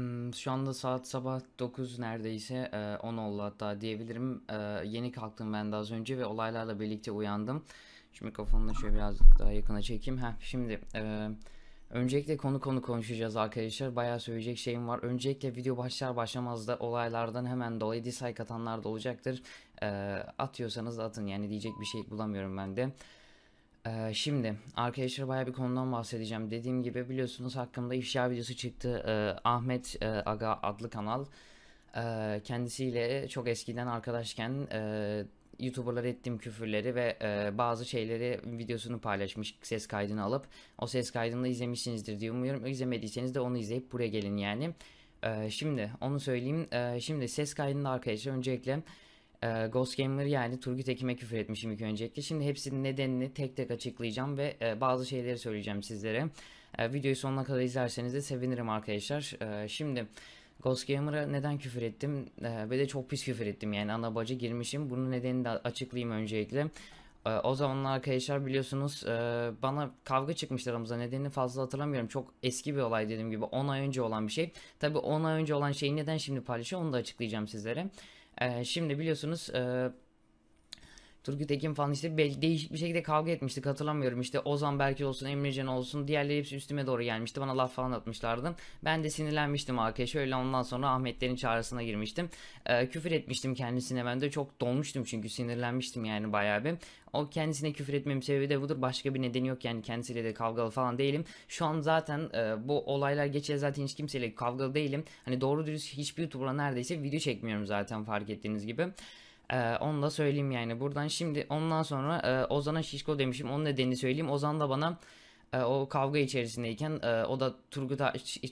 Hmm, şu anda saat sabah 9 neredeyse 10 e, oldu hatta diyebilirim. E, yeni kalktım ben daha az önce ve olaylarla birlikte uyandım. şimdi kafamı da şöyle biraz daha yakına çekeyim. Heh, şimdi e, öncelikle konu konu konuşacağız arkadaşlar. Bayağı söyleyecek şeyim var. Öncelikle video başlar başlamaz da olaylardan hemen dolayı dislike atanlar da olacaktır. Atıyorsanız atın yani diyecek bir şey bulamıyorum ben de. Ee, şimdi arkadaşlar baya bir konudan bahsedeceğim. Dediğim gibi biliyorsunuz hakkında ifşa videosu çıktı. Ee, Ahmet e, Aga adlı kanal e, kendisiyle çok eskiden arkadaşken e, YouTuber'lara ettiğim küfürleri ve e, bazı şeyleri videosunu paylaşmış ses kaydını alıp o ses kaydını da izlemişsinizdir diye umuyorum. İzlemediyseniz de onu izleyip buraya gelin yani. E, şimdi onu söyleyeyim. E, şimdi ses kaydında arkadaşlar öncelikle e, Ghost Gamer yani Turgut Ekim'e küfür etmişim ilk öncelikle. Şimdi hepsinin nedenini tek tek açıklayacağım ve e, bazı şeyleri söyleyeceğim sizlere. E, videoyu sonuna kadar izlerseniz de sevinirim arkadaşlar. E, şimdi Ghost Gamer'a neden küfür ettim? E, ve de çok pis küfür ettim yani ana baca girmişim. Bunun nedenini de açıklayayım öncelikle. E, o zamanlar arkadaşlar biliyorsunuz e, bana kavga çıkmıştı aramızda nedenini fazla hatırlamıyorum. Çok eski bir olay dediğim gibi 10 ay önce olan bir şey. Tabi 10 ay önce olan şeyi neden şimdi paylaşıyor onu da açıklayacağım sizlere şimdi biliyorsunuz Turgut Ekim falan işte değişik bir şekilde kavga etmiştik hatırlamıyorum. işte Ozan belki olsun Emrecan olsun diğerleri hepsi üstüme doğru gelmişti. Bana laf falan atmışlardı. Ben de sinirlenmiştim arkadaşa öyle ondan sonra Ahmetlerin çağrısına girmiştim. Ee, küfür etmiştim kendisine ben de çok dolmuştum çünkü sinirlenmiştim yani bayağı bir. O kendisine küfür etmemin sebebi de budur. Başka bir nedeni yok yani kendisiyle de kavgalı falan değilim. Şu an zaten e, bu olaylar geçer zaten hiç kimseyle kavgalı değilim. Hani doğru dürüst hiçbir YouTuber'a neredeyse video çekmiyorum zaten fark ettiğiniz gibi. Ee, onu da söyleyeyim yani buradan şimdi ondan sonra e, Ozan'a şişko demişim onun nedenini söyleyeyim. Ozan da bana e, o kavga içerisindeyken e, o da Turgut,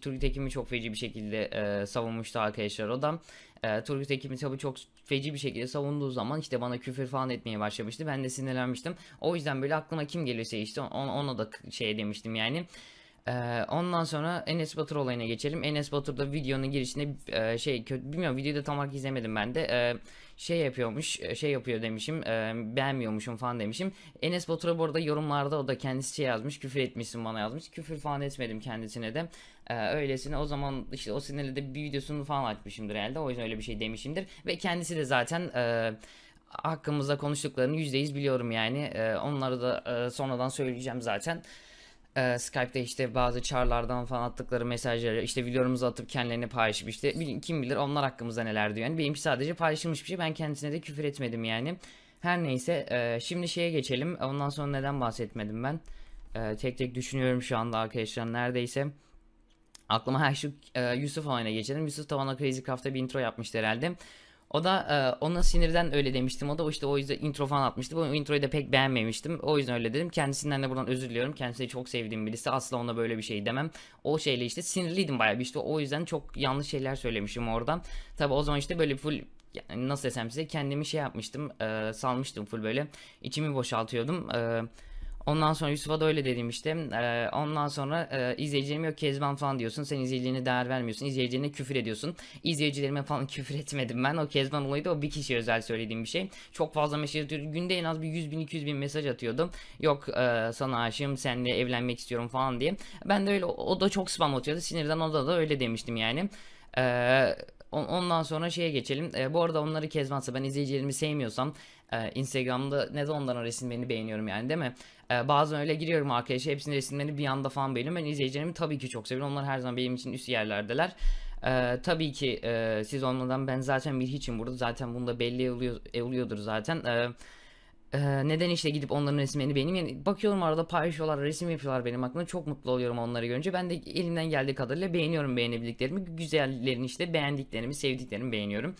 Turgut Ekim'i çok feci bir şekilde e, savunmuştu arkadaşlar. O da e, Turgut Ekim'i tabii çok feci bir şekilde savunduğu zaman işte bana küfür falan etmeye başlamıştı. Ben de sinirlenmiştim. O yüzden böyle aklıma kim geliyorsa işte ona, ona da şey demiştim yani. Ee, ondan sonra Enes Batur olayına geçelim. Enes Batur da videonun girişinde e, şey kötü bilmiyorum videoyu da tam olarak izlemedim ben de. E, şey yapıyormuş, şey yapıyor demişim. E, beğenmiyormuşum falan demişim. Enes Batur'a bu arada yorumlarda o da kendisi şey yazmış. Küfür etmişsin bana yazmış. Küfür falan etmedim kendisine de. E, öylesine o zaman işte o sinirle de bir videosunu falan açmışımdır herhalde. O yüzden öyle bir şey demişimdir. Ve kendisi de zaten e, hakkımızda konuştuklarını %100 biliyorum yani. E, onları da e, sonradan söyleyeceğim zaten e, Skype'de işte bazı çağrılardan falan attıkları mesajları işte videolarımızı atıp kendilerini paylaşıp işte kim bilir onlar hakkımızda neler diyor. Yani benimki sadece paylaşılmış bir şey ben kendisine de küfür etmedim yani. Her neyse e, şimdi şeye geçelim ondan sonra neden bahsetmedim ben. E, tek tek düşünüyorum şu anda arkadaşlar neredeyse. Aklıma her şu e, Yusuf Havan'a geçelim. Yusuf Havan'a Crazy Craft'a bir intro yapmıştı herhalde. O da e, ona sinirden öyle demiştim. O da işte o yüzden intro falan atmıştı. Bu introyu da pek beğenmemiştim. O yüzden öyle dedim. Kendisinden de buradan özür diliyorum. Kendisini çok sevdiğim birisi. Asla ona böyle bir şey demem. O şeyle işte sinirliydim bayağı İşte O yüzden çok yanlış şeyler söylemişim orada. Tabi o zaman işte böyle full nasıl desem size kendimi şey yapmıştım. E, salmıştım full böyle. İçimi boşaltıyordum. Eee Ondan sonra Yusuf'a da öyle dedim işte. Ee, ondan sonra e, izleyicilerim yok Kezban falan diyorsun. Sen izleyicilerine değer vermiyorsun. İzleyicilerine küfür ediyorsun. İzleyicilerime falan küfür etmedim ben. O Kezban olayı da o bir kişi özel söylediğim bir şey. Çok fazla mesaj atıyordum. Günde en az bir 100 bin 200 bin mesaj atıyordum. Yok e, sana aşığım senle evlenmek istiyorum falan diye. Ben de öyle o da çok spam atıyordu. Sinirden o da, da öyle demiştim yani. Eee... Ondan sonra şeye geçelim. E, bu arada onları Kezban'sa ben izleyicilerimi sevmiyorsam e, Instagram'da ne de onların resimlerini beğeniyorum yani değil mi? E, bazen öyle giriyorum arkadaşlar hepsinin resimlerini bir anda falan beğeniyorum. Ben izleyicilerimi tabii ki çok seviyorum. Onlar her zaman benim için üst yerlerdeler. Ee, tabii ki e, siz olmadan ben zaten bir hiçim burada. Zaten bunda belli oluyor, oluyordur zaten. Ee, e, neden işte gidip onların resimlerini benim yani bakıyorum arada paylaşıyorlar resim yapıyorlar benim aklımda çok mutlu oluyorum onları görünce ben de elimden geldiği kadarıyla beğeniyorum beğenebildiklerimi güzellerini işte beğendiklerimi sevdiklerimi beğeniyorum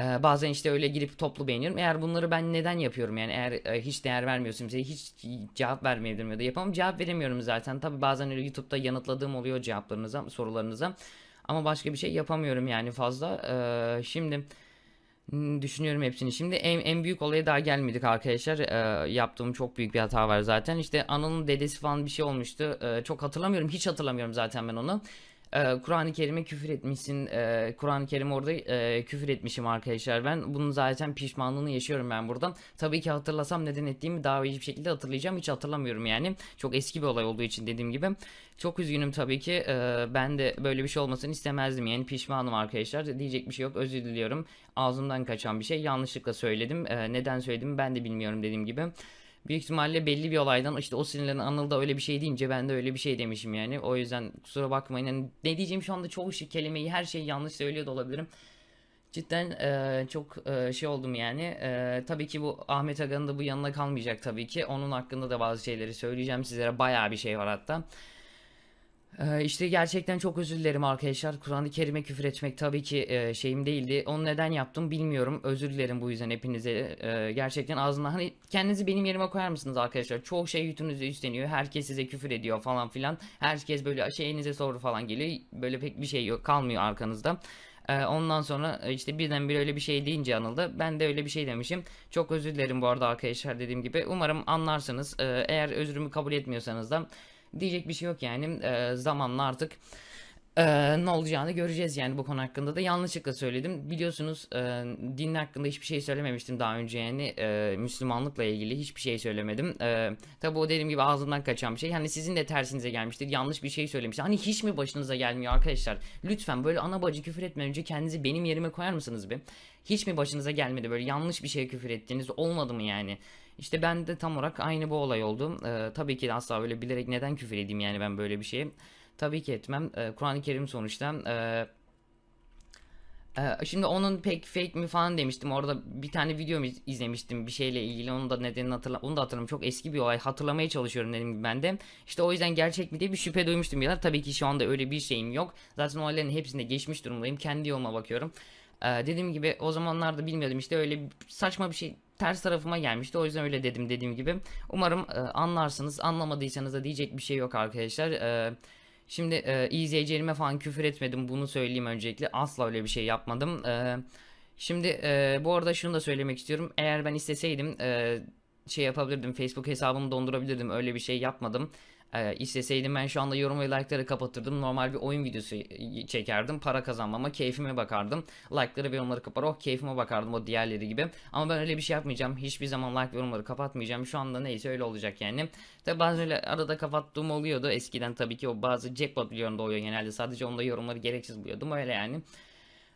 ee, bazen işte öyle girip toplu beğeniyorum. Eğer bunları ben neden yapıyorum yani eğer e, hiç değer vermiyorsun size hiç cevap vermeyebilirim ya da yapamam cevap veremiyorum zaten. Tabi bazen öyle YouTube'da yanıtladığım oluyor cevaplarınıza sorularınıza. Ama başka bir şey yapamıyorum yani fazla. Ee, şimdi hmm, düşünüyorum hepsini. Şimdi en, en büyük olaya daha gelmedik arkadaşlar. Ee, yaptığım çok büyük bir hata var zaten. İşte Anıl'ın dedesi falan bir şey olmuştu. Ee, çok hatırlamıyorum. Hiç hatırlamıyorum zaten ben onu. Ee, Kur'an-ı Kerim'e küfür etmişsin. Ee, Kur'an-ı Kerim orada e, küfür etmişim arkadaşlar ben. Bunun zaten pişmanlığını yaşıyorum ben buradan. Tabii ki hatırlasam neden ettiğimi daha iyi bir şekilde hatırlayacağım. Hiç hatırlamıyorum yani. Çok eski bir olay olduğu için dediğim gibi. Çok üzgünüm tabii ki. Ee, ben de böyle bir şey olmasını istemezdim. Yani pişmanım arkadaşlar. Diyecek bir şey yok. Özür diliyorum. Ağzımdan kaçan bir şey. Yanlışlıkla söyledim. neden söyledim ben de bilmiyorum dediğim gibi. Büyük ihtimalle belli bir olaydan işte o sinirlerin Anıl'da öyle bir şey deyince ben de öyle bir şey demişim yani. O yüzden kusura bakmayın. Yani ne diyeceğim şu anda çoğu şey, kelimeyi her şeyi yanlış söylüyor da olabilirim. Cidden e, çok e, şey oldum yani. E, tabii ki bu Ahmet Aga'nın da bu yanına kalmayacak tabii ki. Onun hakkında da bazı şeyleri söyleyeceğim sizlere. Bayağı bir şey var hatta. Ee, işte gerçekten çok özür dilerim arkadaşlar. Kur'an-ı Kerim'e küfür etmek tabii ki e, şeyim değildi. Onu neden yaptım bilmiyorum. Özür dilerim bu yüzden hepinize. E, gerçekten ağzına hani kendinizi benim yerime koyar mısınız arkadaşlar? Çok şey yüzünüze üstleniyor. Herkes size küfür ediyor falan filan. Herkes böyle şeyinize soru falan geliyor. Böyle pek bir şey yok kalmıyor arkanızda. Ee, ondan sonra e, işte birden bir öyle bir şey deyince yanıldı. Ben de öyle bir şey demişim. Çok özür dilerim bu arada arkadaşlar dediğim gibi. Umarım anlarsınız. Ee, eğer özrümü kabul etmiyorsanız da Diyecek bir şey yok yani. E, zamanla artık ee, ne olacağını göreceğiz yani bu konu hakkında da yanlışlıkla söyledim. Biliyorsunuz e, din hakkında hiçbir şey söylememiştim daha önce yani e, Müslümanlıkla ilgili hiçbir şey söylemedim. E, tabi o dediğim gibi ağzımdan kaçan bir şey. Hani sizin de tersinize gelmiştir yanlış bir şey söylemiştir. Hani hiç mi başınıza gelmiyor arkadaşlar? Lütfen böyle ana bacı küfür etmeden önce kendinizi benim yerime koyar mısınız bir? Hiç mi başınıza gelmedi böyle yanlış bir şey küfür ettiğiniz olmadı mı yani? işte ben de tam olarak aynı bu olay oldu. Ee, tabii ki asla böyle bilerek neden küfür edeyim yani ben böyle bir şeye. Tabii ki etmem. Ee, Kur'an-ı Kerim sonuçta. Ee, e, şimdi onun pek fake mi falan demiştim. Orada bir tane video izlemiştim bir şeyle ilgili. Onun da nedenini hatırla onu da hatırlamıyorum. Çok eski bir olay. Hatırlamaya çalışıyorum dedim gibi ben de. İşte o yüzden gerçek mi diye bir şüphe duymuştum ya. Tabii ki şu anda öyle bir şeyim yok. Zaten olayların hepsinde geçmiş durumdayım. Kendi yoluma bakıyorum. Ee, dediğim gibi o zamanlarda bilmiyordum işte öyle saçma bir şey ters tarafıma gelmişti. O yüzden öyle dedim dediğim gibi. Umarım e, anlarsınız. Anlamadıysanız da diyecek bir şey yok arkadaşlar. Eee Şimdi e, izleyicilerime falan küfür etmedim bunu söyleyeyim öncelikle. Asla öyle bir şey yapmadım. E, şimdi e, bu arada şunu da söylemek istiyorum. Eğer ben isteseydim e, şey yapabilirdim. Facebook hesabımı dondurabilirdim. Öyle bir şey yapmadım. E, isteseydim ben şu anda yorum ve like'ları kapatırdım. Normal bir oyun videosu çekerdim. Para kazanmama, keyfime bakardım. Like'ları ve yorumları kapar. Oh keyfime bakardım o diğerleri gibi. Ama ben öyle bir şey yapmayacağım. Hiçbir zaman like ve yorumları kapatmayacağım. Şu anda neyse öyle olacak yani. Tabi bazı öyle arada kapattığım oluyordu. Eskiden tabii ki o bazı jackpot videolarında oluyor genelde. Sadece onda yorumları gereksiz buluyordum. Öyle yani.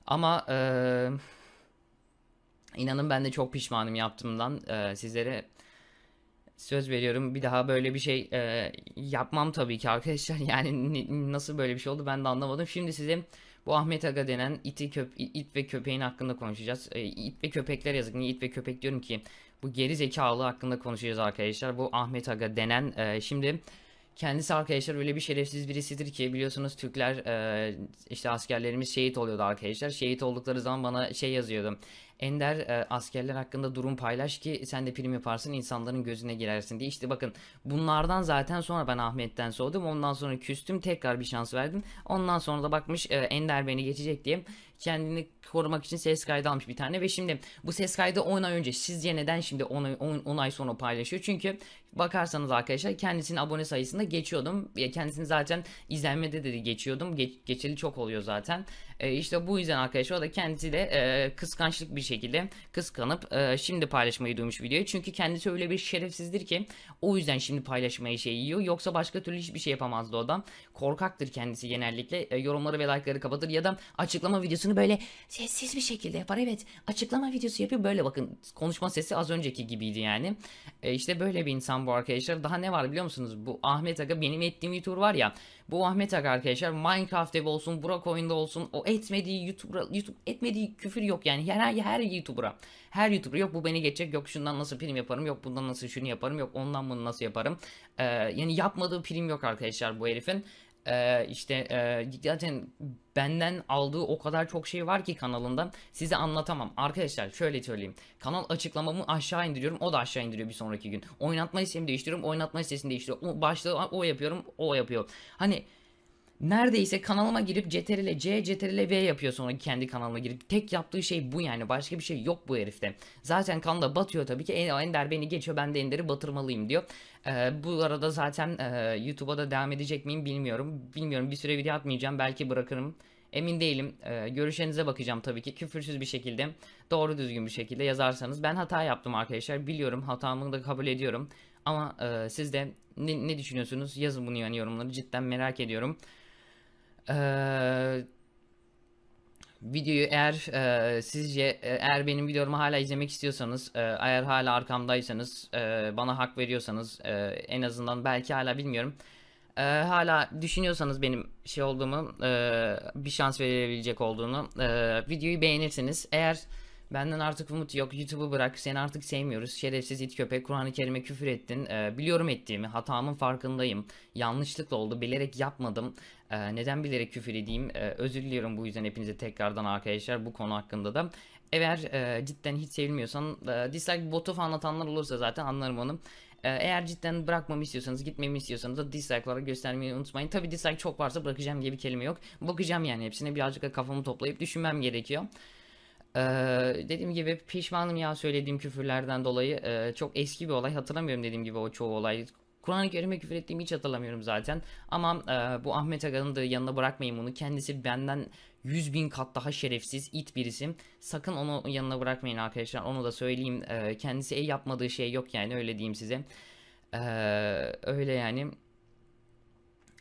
Ama eee... İnanın ben de çok pişmanım yaptığımdan. Ee, sizlere Söz veriyorum bir daha böyle bir şey e, yapmam tabii ki arkadaşlar. Yani nasıl böyle bir şey oldu ben de anlamadım. Şimdi size bu Ahmet Aga denen iti köp it ve köpeğin hakkında konuşacağız. E, it ve köpekler yazık. Niye it ve köpek diyorum ki? Bu geri zekalı hakkında konuşacağız arkadaşlar. Bu Ahmet Aga denen e, şimdi Kendisi arkadaşlar öyle bir şerefsiz birisidir ki biliyorsunuz Türkler e, işte askerlerimiz şehit oluyordu arkadaşlar. Şehit oldukları zaman bana şey yazıyordu. Ender e, askerler hakkında durum paylaş ki sen de prim yaparsın insanların gözüne girersin diye. İşte bakın bunlardan zaten sonra ben Ahmet'ten soğudum. Ondan sonra küstüm tekrar bir şans verdim. Ondan sonra da bakmış e, Ender beni geçecek diye kendini korumak için ses kaydı almış bir tane. Ve şimdi bu ses kaydı 10 ay önce sizce neden şimdi 10 ay, 10, 10 ay sonra paylaşıyor? Çünkü bakarsanız arkadaşlar kendisinin abone sayısında geçiyordum. Ya kendisini zaten izlenmede dedi geçiyordum. Ge geçeli çok oluyor zaten. E, işte bu yüzden arkadaşlar o da kendisi de e, kıskançlık bir şekilde kıskanıp e, şimdi paylaşmayı duymuş videoyu. Çünkü kendisi öyle bir şerefsizdir ki o yüzden şimdi paylaşmayı şey yiyor. Yoksa başka türlü hiçbir şey yapamazdı o da. Korkaktır kendisi genellikle. E, yorumları ve like'ları kapatır ya da açıklama videosunu böyle sessiz bir şekilde yapar. Evet açıklama videosu yapıyor. Böyle bakın konuşma sesi az önceki gibiydi yani. E, işte böyle bir insan bu arkadaşlar daha ne var biliyor musunuz? Bu Ahmet Aga benim ettiğim youtuber var ya. Bu Ahmet Aga arkadaşlar Minecraft ev olsun, Burak oyunda olsun. O etmediği YouTube'a YouTube etmediği küfür yok yani. Her her YouTuber'a. Her YouTuber yok bu beni geçecek. Yok şundan nasıl prim yaparım. Yok bundan nasıl şunu yaparım. Yok ondan bunu nasıl yaparım. Ee, yani yapmadığı prim yok arkadaşlar bu herifin. Ee, işte e, zaten benden aldığı o kadar çok şey var ki kanalında size anlatamam. Arkadaşlar şöyle söyleyeyim. Kanal açıklamamı aşağı indiriyorum. O da aşağı indiriyor bir sonraki gün. Oynatma listemi değiştiriyorum. Oynatma sesini değiştiriyorum. O başlığı o yapıyorum. O yapıyor. Hani neredeyse kanalıma girip CTRL C, CTRL V yapıyor sonra kendi kanalıma girip. Tek yaptığı şey bu yani. Başka bir şey yok bu herifte. Zaten kan da batıyor tabii ki. Ender beni geçiyor. Ben de Ender'i batırmalıyım diyor. Ee, bu arada zaten e, YouTube'a da devam edecek miyim bilmiyorum. Bilmiyorum bir süre video atmayacağım. Belki bırakırım. Emin değilim. Ee, görüşlerinize bakacağım tabii ki. Küfürsüz bir şekilde, doğru düzgün bir şekilde yazarsanız. Ben hata yaptım arkadaşlar. Biliyorum hatamı da kabul ediyorum. Ama e, siz de ne, ne düşünüyorsunuz? Yazın bunu yani yorumları. Cidden merak ediyorum videoyu eğer e, sizce eğer benim videomu hala izlemek istiyorsanız e, eğer hala arkamdaysanız e, bana hak veriyorsanız e, en azından belki hala bilmiyorum e, hala düşünüyorsanız benim şey olduğumu e, bir şans verebilecek olduğunu e, videoyu beğenirsiniz eğer Benden artık umut yok. YouTube'u bırak. Seni artık sevmiyoruz. Şerefsiz it köpek. Kur'an-ı Kerim'e küfür ettin. Ee, biliyorum ettiğimi. Hatamın farkındayım. Yanlışlıkla oldu. Bilerek yapmadım. Ee, neden bilerek küfür edeyim? Ee, özür diliyorum bu yüzden hepinize tekrardan arkadaşlar bu konu hakkında da. Eğer e, cidden hiç sevilmiyorsan e, dislike botu anlatanlar olursa zaten anlarım onu. E, eğer cidden bırakmamı istiyorsanız, gitmemi istiyorsanız da dislike'lara göstermeyi unutmayın. Tabi dislike çok varsa bırakacağım diye bir kelime yok. Bakacağım yani hepsine birazcık da kafamı toplayıp düşünmem gerekiyor. Ee, dediğim gibi pişmanım ya söylediğim küfürlerden dolayı ee, çok eski bir olay hatırlamıyorum dediğim gibi o çoğu olay Kur'an-ı Kerim'e küfür ettiğimi hiç hatırlamıyorum zaten. Ama e, bu Ahmet Aga'nın da yanına bırakmayın bunu. Kendisi benden 100 bin kat daha şerefsiz it birisi. Sakın onu yanına bırakmayın arkadaşlar. Onu da söyleyeyim. E, kendisi el yapmadığı şey yok yani öyle diyeyim size. E, öyle yani.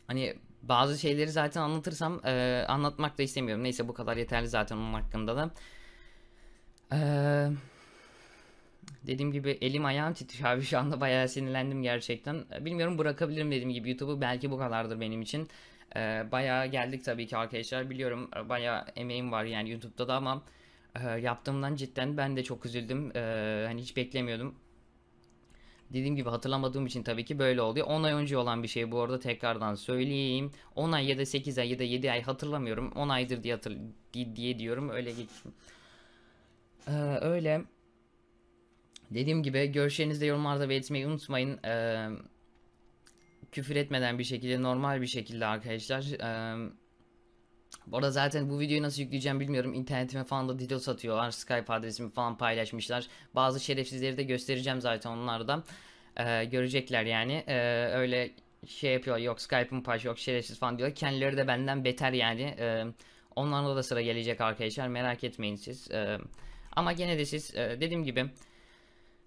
Hani bazı şeyleri zaten anlatırsam e, anlatmak da istemiyorum. Neyse bu kadar yeterli zaten onun hakkında da. Ee, dediğim gibi elim ayağım titriyor abi şu anda bayağı sinirlendim gerçekten. Bilmiyorum bırakabilirim dediğim gibi YouTube'u belki bu kadardır benim için. Ee, bayağı geldik tabii ki arkadaşlar biliyorum bayağı emeğim var yani YouTube'da da ama e, yaptığımdan cidden ben de çok üzüldüm. Ee, hani hiç beklemiyordum. Dediğim gibi hatırlamadığım için tabii ki böyle oldu. 10 ay önce olan bir şey bu arada tekrardan söyleyeyim. 10 ay ya da 8 ay ya da 7 ay hatırlamıyorum. 10 aydır diye, hatır diye diyorum öyle geçtim. Ee, öyle. Dediğim gibi görüşlerinizde yorumlarda belirtmeyi unutmayın. Ee, küfür etmeden bir şekilde normal bir şekilde arkadaşlar. Ee, bu arada zaten bu videoyu nasıl yükleyeceğim bilmiyorum. İnternetime falan da DDoS atıyorlar. Skype adresimi falan paylaşmışlar. Bazı şerefsizleri de göstereceğim zaten onlardan. Ee, görecekler yani. Ee, öyle şey yapıyor. Yok Skype'ım paylaş yok şerefsiz falan diyor. Kendileri de benden beter yani. Ee, onlarla da sıra gelecek arkadaşlar. Merak etmeyin siz. Ee, ama gene de siz e, dediğim gibi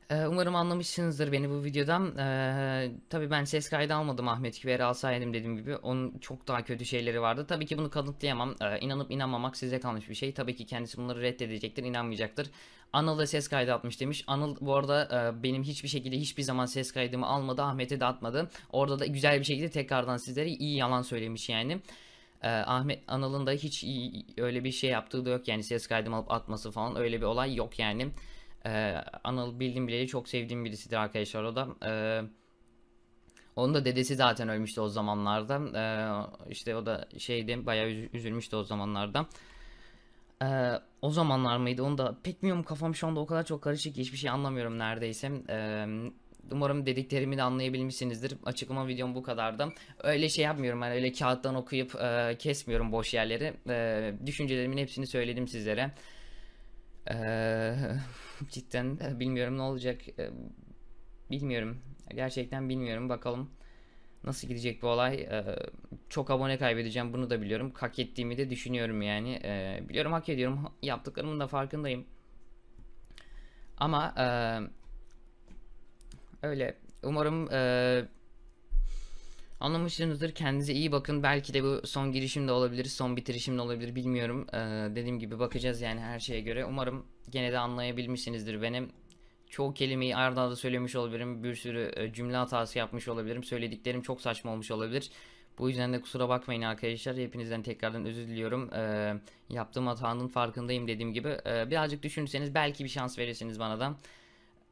e, umarım anlamışsınızdır beni bu videodan. E, tabii ben ses kaydı almadım Ahmet Küver'i alsaydım dediğim gibi. Onun çok daha kötü şeyleri vardı. Tabii ki bunu kanıtlayamam. E, inanıp inanmamak size kalmış bir şey. Tabii ki kendisi bunları reddedecektir, inanmayacaktır. Anıl da ses kaydı atmış demiş. Anıl bu arada e, benim hiçbir şekilde hiçbir zaman ses kaydımı almadı. Ahmet'e de atmadı. Orada da güzel bir şekilde tekrardan sizlere iyi yalan söylemiş yani e, Ahmet Anıl'ın da hiç iyi, öyle bir şey yaptığı da yok. Yani ses kaydımı alıp atması falan öyle bir olay yok yani. E, Anıl bildiğim bileli çok sevdiğim birisidir arkadaşlar o da. E, onun da dedesi zaten ölmüştü o zamanlarda. E, işte o da şeydi bayağı üzülmüştü o zamanlarda. Ee, o zamanlar mıydı onu da pek bilmiyorum kafam şu anda o kadar çok karışık hiçbir şey anlamıyorum neredeyse. Ee, Umarım dediklerimi de anlayabilmişsinizdir. Açıklama videom bu kadardı. Öyle şey yapmıyorum yani öyle kağıttan okuyup e, kesmiyorum boş yerleri. E, düşüncelerimin hepsini söyledim sizlere. E, cidden bilmiyorum ne olacak. E, bilmiyorum. Gerçekten bilmiyorum. Bakalım nasıl gidecek bu olay. E, çok abone kaybedeceğim bunu da biliyorum. Hak ettiğimi de düşünüyorum yani. E, biliyorum hak ediyorum. Yaptıklarımın da farkındayım. Ama... E, Öyle. Umarım e, anlamışsınızdır. Kendinize iyi bakın. Belki de bu son girişim de olabilir, son bitirişim de olabilir bilmiyorum. E, dediğim gibi bakacağız yani her şeye göre. Umarım gene de anlayabilmişsinizdir benim. Çoğu kelimeyi arda arda söylemiş olabilirim. Bir sürü cümle hatası yapmış olabilirim. Söylediklerim çok saçma olmuş olabilir. Bu yüzden de kusura bakmayın arkadaşlar. Hepinizden tekrardan özür diliyorum. E, yaptığım hatanın farkındayım dediğim gibi. E, birazcık düşünürseniz belki bir şans verirsiniz bana da.